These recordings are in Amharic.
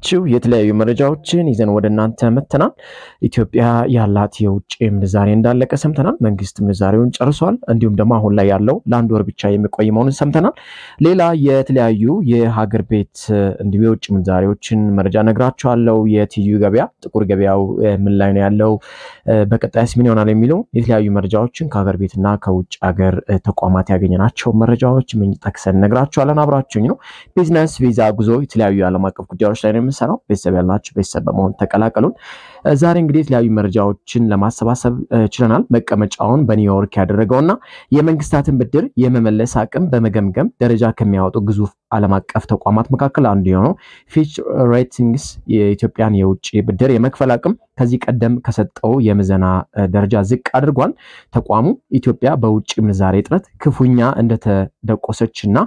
ያላችሁ የተለያዩ መረጃዎችን ይዘን ወደ እናንተ መተናል። ኢትዮጵያ ያላት የውጭ ምንዛሬ እንዳለቀ ሰምተናል። መንግስት ምንዛሬውን ጨርሷል። እንዲሁም ደግሞ አሁን ላይ ያለው ለአንድ ወር ብቻ የሚቆይ መሆኑን ሰምተናል። ሌላ የተለያዩ የሀገር ቤት እንዲሁም የውጭ ምንዛሬዎችን መረጃ ነግራችኋለሁ። የትዩ ገበያ ጥቁር ገበያው ምን ላይ ነው ያለው፣ በቀጣይስ ምን ይሆናል የሚለው የተለያዩ መረጃዎችን ከሀገር ቤትና ከውጭ ሀገር ተቋማት ያገኘናቸው መረጃዎች ምን ጠቅሰን ነግራችኋለን። አብራችሁኝ ነው። ቢዝነስ፣ ቪዛ፣ ጉዞ የተለያዩ የዓለም አቀፍ ጉዳዮች ላይ ነው የምንሰራው። ቤተሰብ ያልናችሁ ቤተሰብ በመሆን ተቀላቀሉን። ዛሬ እንግዲህ የተለያዩ መረጃዎችን ለማሰባሰብ ችለናል። መቀመጫውን በኒውዮርክ ያደረገውና የመንግስታትን ብድር የመመለስ አቅም በመገምገም ደረጃ ከሚያወጡ ግዙፍ ዓለም አቀፍ ተቋማት መካከል አንዱ የሆነው ፊች ሬቲንግስ የኢትዮጵያን የውጭ ብድር የመክፈል አቅም ከዚህ ቀደም ከሰጠው የምዘና ደረጃ ዝቅ አድርጓል። ተቋሙ ኢትዮጵያ በውጭ ምንዛሬ እጥረት ክፉኛ እንደተደቆሰች እና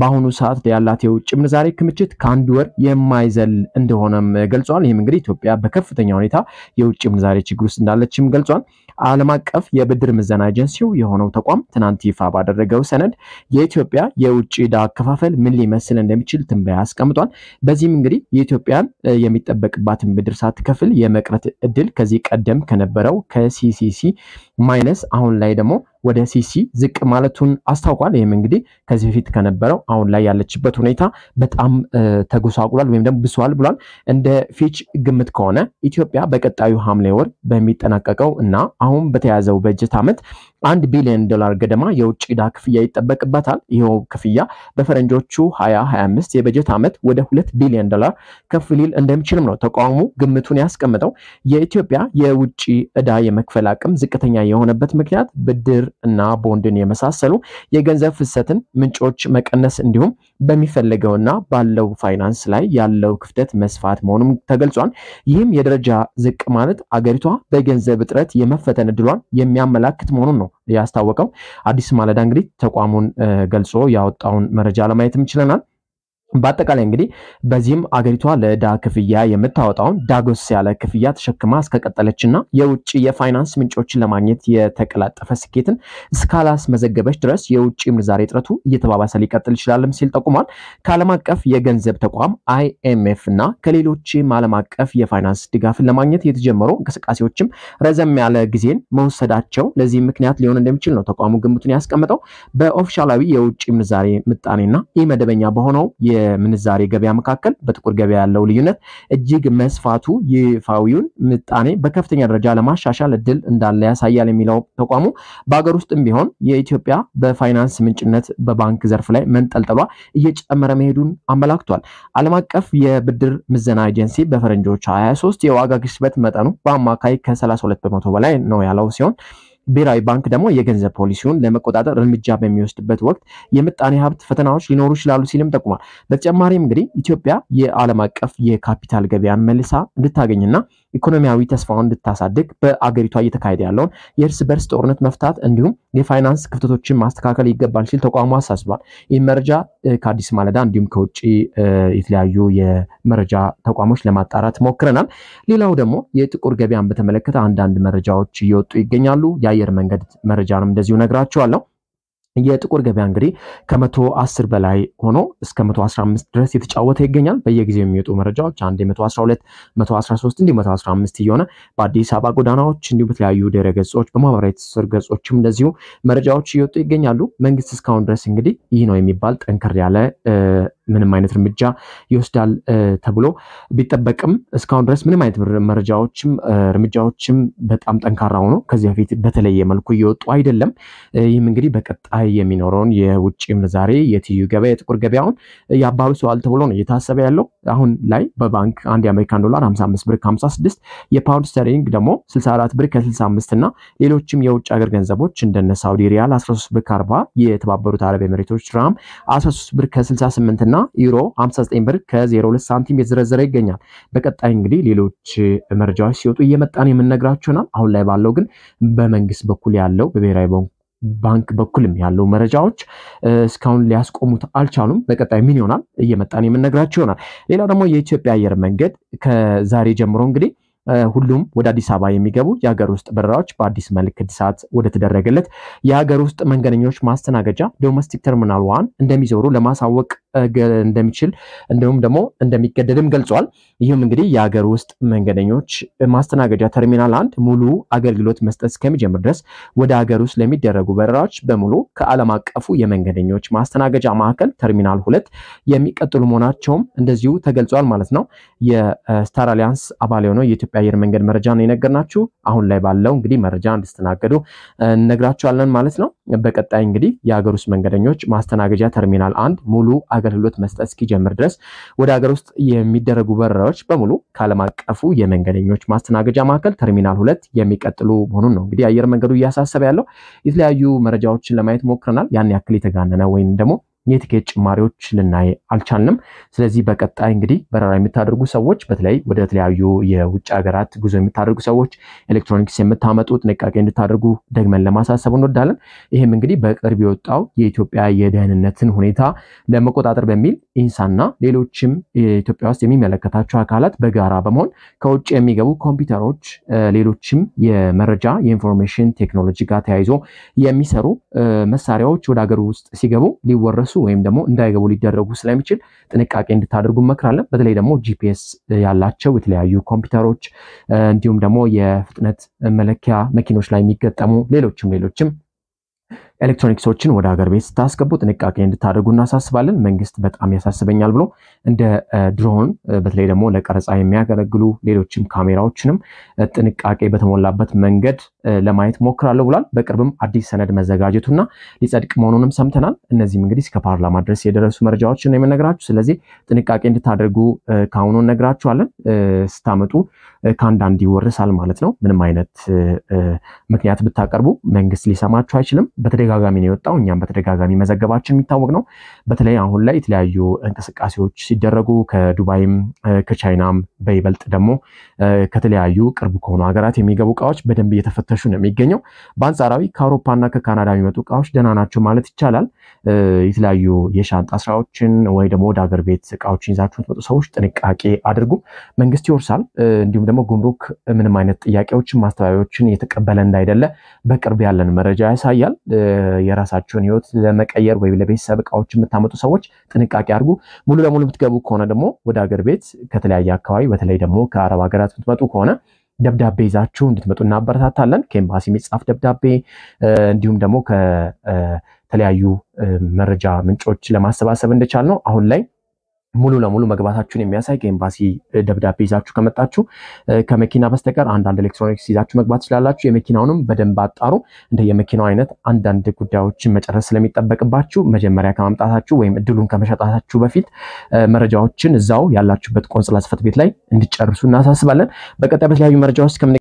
በአሁኑ ሰዓት ያላት የውጭ ምንዛሬ ክምችት ከአንድ ወር የማይዘል እንደሆነም ገልጿል። ይህም እንግዲህ ኢትዮጵያ በከፍተኛ ሁኔታ የውጭ ምንዛሬ ችግር ውስጥ እንዳለችም ገልጿል። ዓለም አቀፍ የብድር ምዘና ኤጀንሲው የሆነው ተቋም ትናንት ይፋ ባደረገው ሰነድ የኢትዮጵያ የውጭ ዕዳ አከፋፈል ምን ሊመስል እንደሚችል ትንበያ አስቀምጧል። በዚህም እንግዲህ የኢትዮጵያን የሚጠበቅባትን ብድር ሳትከፍል የመቅረት እድል ከዚህ ቀደም ከነበረው ከሲሲሲ ማይነስ አሁን ላይ ደግሞ ወደ ሲሲ ዝቅ ማለቱን አስታውቋል። ይህም እንግዲህ ከዚህ በፊት ከነበረው አሁን ላይ ያለችበት ሁኔታ በጣም ተጎሳቁሏል ወይም ደግሞ ብሷል ብሏል። እንደ ፊች ግምት ከሆነ ኢትዮጵያ በቀጣዩ ሐምሌ ወር በሚጠናቀቀው እና አሁን በተያዘው በጀት ዓመት አንድ ቢሊዮን ዶላር ገደማ የውጭ ዕዳ ክፍያ ይጠበቅበታል። ይኸው ክፍያ በፈረንጆቹ 2025 የበጀት ዓመት ወደ ሁለት ቢሊዮን ዶላር ከፍ ሊል እንደሚችልም ነው ተቋሙ ግምቱን ያስቀምጠው። የኢትዮጵያ የውጭ ዕዳ የመክፈል አቅም ዝቅተኛ የሆነበት ምክንያት ብድር እና ቦንድን የመሳሰሉ የገንዘብ ፍሰትን ምንጮች መቀነስ እንዲሁም በሚፈለገውና ባለው ፋይናንስ ላይ ያለው ክፍተት መስፋት መሆኑም ተገልጿል። ይህም የደረጃ ዝቅ ማለት አገሪቷ በገንዘብ እጥረት የመፈተን እድሏን የሚያመላክት መሆኑን ነው ያስታወቀው። አዲስ ማለዳ እንግዲህ ተቋሙን ገልጾ ያወጣውን መረጃ ለማየትም ችለናል። በአጠቃላይ እንግዲህ በዚህም አገሪቷ ለዕዳ ክፍያ የምታወጣውን ዳጎስ ያለ ክፍያ ተሸክማ እስከቀጠለችና የውጭ የፋይናንስ ምንጮችን ለማግኘት የተቀላጠፈ ስኬትን እስካላስመዘገበች ድረስ የውጭ ምንዛሬ እጥረቱ እየተባባሰ ሊቀጥል ይችላልም ሲል ጠቁሟል። ከዓለም አቀፍ የገንዘብ ተቋም አይኤምኤፍ እና ከሌሎችም ዓለም አቀፍ የፋይናንስ ድጋፍን ለማግኘት የተጀመሩ እንቅስቃሴዎችም ረዘም ያለ ጊዜን መውሰዳቸው ለዚህ ምክንያት ሊሆን እንደሚችል ነው ተቋሙ ግምቱን ያስቀምጠው። በኦፊሻላዊ የውጭ ምንዛሬ ምጣኔና ኢመደበኛ በሆነው የምንዛሬ ገበያ መካከል በጥቁር ገበያ ያለው ልዩነት እጅግ መስፋቱ ይፋዊውን ምጣኔ በከፍተኛ ደረጃ ለማሻሻል እድል እንዳለ ያሳያል የሚለው ተቋሙ በሀገር ውስጥም ቢሆን የኢትዮጵያ በፋይናንስ ምንጭነት በባንክ ዘርፍ ላይ መንጠልጠሏ እየጨመረ መሄዱን አመላክቷል። ዓለም አቀፍ የብድር ምዘና ኤጀንሲ በፈረንጆች 23 የዋጋ ግሽበት መጠኑ በአማካይ ከ32 በመቶ በላይ ነው ያለው ሲሆን ብሔራዊ ባንክ ደግሞ የገንዘብ ፖሊሲውን ለመቆጣጠር እርምጃ በሚወስድበት ወቅት የምጣኔ ሀብት ፈተናዎች ሊኖሩ ይችላሉ ሲልም ጠቁሟል። በተጨማሪም እንግዲህ ኢትዮጵያ የዓለም አቀፍ የካፒታል ገበያን መልሳ እንድታገኝና ኢኮኖሚያዊ ተስፋውን እንድታሳድግ በአገሪቷ እየተካሄደ ያለውን የእርስ በርስ ጦርነት መፍታት እንዲሁም የፋይናንስ ክፍተቶችን ማስተካከል ይገባል ሲል ተቋሙ አሳስቧል። ይህ መረጃ ከአዲስ ማለዳ እንዲሁም ከውጭ የተለያዩ የመረጃ ተቋሞች ለማጣራት ሞክረናል። ሌላው ደግሞ የጥቁር ገበያን በተመለከተ አንዳንድ መረጃዎች እየወጡ ይገኛሉ። የአየር መንገድ መረጃ ነው እንደዚሁ ነግራችኋለሁ። የጥቁር ገበያ እንግዲህ ከመቶ አስር በላይ ሆኖ እስከ መቶ አስራ አምስት ድረስ የተጫወተ ይገኛል። በየጊዜው የሚወጡ መረጃዎች አንድ የመቶ አስራ ሁለት መቶ አስራ ሶስት እንዲሁ መቶ አስራ አምስት እየሆነ በአዲስ አበባ ጎዳናዎች እንዲሁ በተለያዩ ድረ ገጾች በማህበራዊ ትስስር ገጾችም እንደዚሁ መረጃዎች እየወጡ ይገኛሉ። መንግስት እስካሁን ድረስ እንግዲህ ይህ ነው የሚባል ጠንከር ያለ ምንም አይነት እርምጃ ይወስዳል ተብሎ ቢጠበቅም እስካሁን ድረስ ምንም አይነት መረጃዎችም እርምጃዎችም በጣም ጠንካራ ሆኖ ከዚህ በፊት በተለየ መልኩ እየወጡ አይደለም። ይህም እንግዲህ በቀጣይ የሚኖረውን የውጭ ምንዛሬ የትዩ ገበያ የጥቁር ገበያውን ያባብሰዋል ተብሎ ነው እየታሰበ ያለው። አሁን ላይ በባንክ አንድ የአሜሪካን ዶላር 55 ብር 56 የፓውንድ ስተሪንግ ደግሞ 64 ብር ከ65 እና ሌሎችም የውጭ ሀገር ገንዘቦች እንደነ ሳውዲ ሪያል 13 ብር ከ40 የተባበሩት አረብ ኤምሬቶች ድራም 13 ብር ከ68 እና ዩሮ 59 ብር ከ02 ሳንቲም የተዘረዘረ ይገኛል። በቀጣይ እንግዲህ ሌሎች መረጃዎች ሲወጡ እየመጣን የምንነግራችሁናል። አሁን ላይ ባለው ግን በመንግስት በኩል ያለው በብሔራዊ ባንክ በኩልም ያለው መረጃዎች እስካሁን ሊያስቆሙት አልቻሉም። በቀጣይ ምን ይሆናል እየመጣን የምንነግራችሁ ይሆናል። ሌላው ደግሞ የኢትዮጵያ አየር መንገድ ከዛሬ ጀምሮ እንግዲህ ሁሉም ወደ አዲስ አበባ የሚገቡ የሀገር ውስጥ በረራዎች በአዲስ መልክ እድሳት ወደ ተደረገለት የሀገር ውስጥ መንገደኞች ማስተናገጃ ዶሜስቲክ ተርሚናል ዋን እንደሚዞሩ ለማሳወቅ እንደሚችል እንዲሁም ደግሞ እንደሚገደድም ገልጿል። ይህም እንግዲህ የሀገር ውስጥ መንገደኞች ማስተናገጃ ተርሚናል አንድ ሙሉ አገልግሎት መስጠት እስከሚጀምር ድረስ ወደ ሀገር ውስጥ ለሚደረጉ በረራዎች በሙሉ ከዓለም አቀፉ የመንገደኞች ማስተናገጃ ማዕከል ተርሚናል ሁለት የሚቀጥሉ መሆናቸውም እንደዚሁ ተገልጿል ማለት ነው። የስታር አሊያንስ አባል የሆነው የኢትዮጵያ አየር መንገድ መረጃ ነው የነገርናችሁ። አሁን ላይ ባለው እንግዲህ መረጃ እንድስተናገዱ እነግራችኋለን ማለት ነው። በቀጣይ እንግዲህ የሀገር ውስጥ መንገደኞች ማስተናገጃ ተርሚናል አንድ ሙሉ አገልግሎት መስጠት እስኪጀምር ድረስ ወደ ሀገር ውስጥ የሚደረጉ በረራዎች በሙሉ ከዓለም አቀፉ የመንገደኞች ማስተናገጃ ማዕከል ተርሚናል ሁለት የሚቀጥሉ መሆኑን ነው እንግዲህ አየር መንገዱ እያሳሰበ ያለው። የተለያዩ መረጃዎችን ለማየት ሞክረናል። ያን ያክል የተጋነነ ወይም ደግሞ የትኬት ጭማሪዎች ልናይ አልቻልንም። ስለዚህ በቀጣይ እንግዲህ በረራ የምታደርጉ ሰዎች በተለይ ወደ ተለያዩ የውጭ ሀገራት ጉዞ የምታደርጉ ሰዎች ኤሌክትሮኒክስ የምታመጡ ጥንቃቄ እንድታደርጉ ደግመን ለማሳሰብ እንወዳለን። ይህም እንግዲህ በቅርብ የወጣው የኢትዮጵያ የደህንነትን ሁኔታ ለመቆጣጠር በሚል ኢንሳና ሌሎችም ኢትዮጵያ ውስጥ የሚመለከታቸው አካላት በጋራ በመሆን ከውጭ የሚገቡ ኮምፒውተሮች፣ ሌሎችም የመረጃ የኢንፎርሜሽን ቴክኖሎጂ ጋር ተያይዞ የሚሰሩ መሳሪያዎች ወደ ሀገር ውስጥ ሲገቡ ሊወረሱ ሊነክሱ ወይም ደግሞ እንዳይገቡ ሊደረጉ ስለሚችል ጥንቃቄ እንድታደርጉ እመክራለን። በተለይ ደግሞ ጂፒኤስ ያላቸው የተለያዩ ኮምፒውተሮች እንዲሁም ደግሞ የፍጥነት መለኪያ መኪኖች ላይ የሚገጠሙ ሌሎችም ሌሎችም ኤሌክትሮኒክሶችን ወደ ሀገር ቤት ስታስገቡ ጥንቃቄ እንድታደርጉ እናሳስባለን። መንግስት በጣም ያሳስበኛል ብሎ እንደ ድሮን በተለይ ደግሞ ለቀረጻ የሚያገለግሉ ሌሎችም ካሜራዎችንም ጥንቃቄ በተሞላበት መንገድ ለማየት ሞክራለሁ ብሏል። በቅርብም አዲስ ሰነድ መዘጋጀቱና ሊጸድቅ መሆኑንም ሰምተናል። እነዚህም እንግዲህ እስከ ፓርላማ ድረስ የደረሱ መረጃዎችን ነው የምነግራችሁ። ስለዚህ ጥንቃቄ እንድታደርጉ ከአሁኑ እነግራችኋለን። ስታመጡ ከአንዳንድ ይወርሳል ማለት ነው። ምንም አይነት ምክንያት ብታቀርቡ መንግስት ሊሰማችሁ አይችልም። በተለይ በተደጋጋሚ ነው የወጣው። እኛም በተደጋጋሚ መዘገባችን የሚታወቅ ነው። በተለይ አሁን ላይ የተለያዩ እንቅስቃሴዎች ሲደረጉ ከዱባይም ከቻይናም በይበልጥ ደግሞ ከተለያዩ ቅርብ ከሆኑ ሀገራት የሚገቡ እቃዎች በደንብ እየተፈተሹ ነው የሚገኘው። በአንጻራዊ ከአውሮፓና ከካናዳ የሚመጡ እቃዎች ደህና ናቸው ማለት ይቻላል። የተለያዩ የሻንጣ ስራዎችን ወይ ደግሞ ወደ ሀገር ቤት እቃዎችን ይዛችሁ ትመጡ ሰዎች ጥንቃቄ አድርጉ። መንግስት ይወርሳል። እንዲሁም ደግሞ ጉምሩክ ምንም አይነት ጥያቄዎችን ማስተባበያዎችን እየተቀበለ እንዳይደለ በቅርብ ያለን መረጃ ያሳያል። የራሳችሁን ህይወት ለመቀየር ወይም ለቤተሰብ እቃዎች የምታመጡ ሰዎች ጥንቃቄ አድርጉ። ሙሉ ለሙሉ የምትገቡ ከሆነ ደግሞ ወደ ሀገር ቤት ከተለያየ አካባቢ በተለይ ደግሞ ከአረብ ሀገራት የምትመጡ ከሆነ ደብዳቤ ይዛችሁ እንድትመጡ እናበረታታለን። ከኤምባሲ የሚጻፍ ደብዳቤ እንዲሁም ደግሞ ከተለያዩ መረጃ ምንጮች ለማሰባሰብ እንደቻል ነው አሁን ላይ ሙሉ ለሙሉ መግባታችሁን የሚያሳይ ኤምባሲ ደብዳቤ ይዛችሁ ከመጣችሁ ከመኪና በስተቀር አንዳንድ ኤሌክትሮኒክስ ይዛችሁ መግባት ትችላላችሁ። የመኪናውንም በደንብ አጣሩ። እንደ የመኪናው አይነት አንዳንድ ጉዳዮችን መጨረስ ስለሚጠበቅባችሁ መጀመሪያ ከማምጣታችሁ ወይም እድሉን ከመሸጣታችሁ በፊት መረጃዎችን እዛው ያላችሁበት ቆንስላ ጽሕፈት ቤት ላይ እንዲጨርሱ እናሳስባለን። በቀጣይ በተለያዩ መረጃዎች